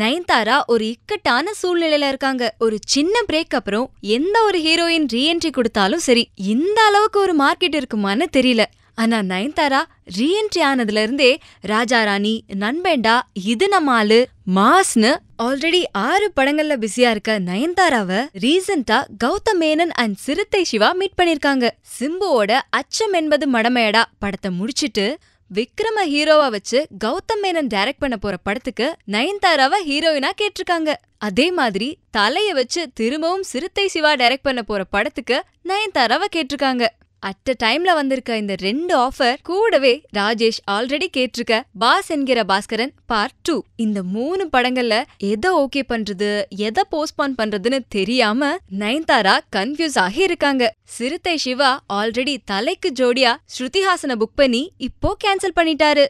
நயன்தாரா ஒரு இக்கட்டான சூழ்நிலையில இருக்காங்க ஒரு சின்ன பிரேக் அப்புறம் எந்த ஒரு ஹீரோயின் ரீஎன்ட்ரி கொடுத்தாலும் சரி இந்த அளவுக்கு ஒரு மார்க்கெட் இருக்குமான்னு தெரியல ஆனா நயன்தாரா ரீஎன்ட்ரி ஆனதுல இருந்தே ராஜா ராணி நண்பேண்டா இது நம்மாலு மாஸ்னு ஆல்ரெடி ஆறு படங்கள்ல பிஸியா இருக்க நயன்தாராவை ரீசெண்டா கௌதம் மேனன் அண்ட் சிறுத்தை சிவா மீட் பண்ணிருக்காங்க சிம்புவோட அச்சம் என்பது மடமையடா படத்தை முடிச்சிட்டு விக்ரம ஹீரோவா வச்சு கௌதம் மேனன் டைரக்ட் பண்ண போற படத்துக்கு நயன்தாராவா ஹீரோயினா கேட்டிருக்காங்க அதே மாதிரி தலைய வச்சு திரும்பவும் சிறுத்தை சிவா டைரக்ட் பண்ண போற படத்துக்கு நயன்தாராவா கேட்டிருக்காங்க அட் டைம்ல வந்திருக்க இந்த ரெண்டு ஆஃபர் கூடவே ராஜேஷ் ஆல்ரெடி கேட்டிருக்க பாஸ் என்கிற பாஸ்கரன் பார்ட் டூ இந்த மூணு படங்கள்ல எதை ஓகே பண்றது எதை போஸ்ட்பான் பண்றதுன்னு தெரியாம நயன்தாரா கன்ஃபியூஸ் ஆகி இருக்காங்க சிறுத்தை சிவா ஆல்ரெடி தலைக்கு ஜோடியா ஸ்ருதிஹாசன புக் பண்ணி இப்போ கேன்சல் பண்ணிட்டாரு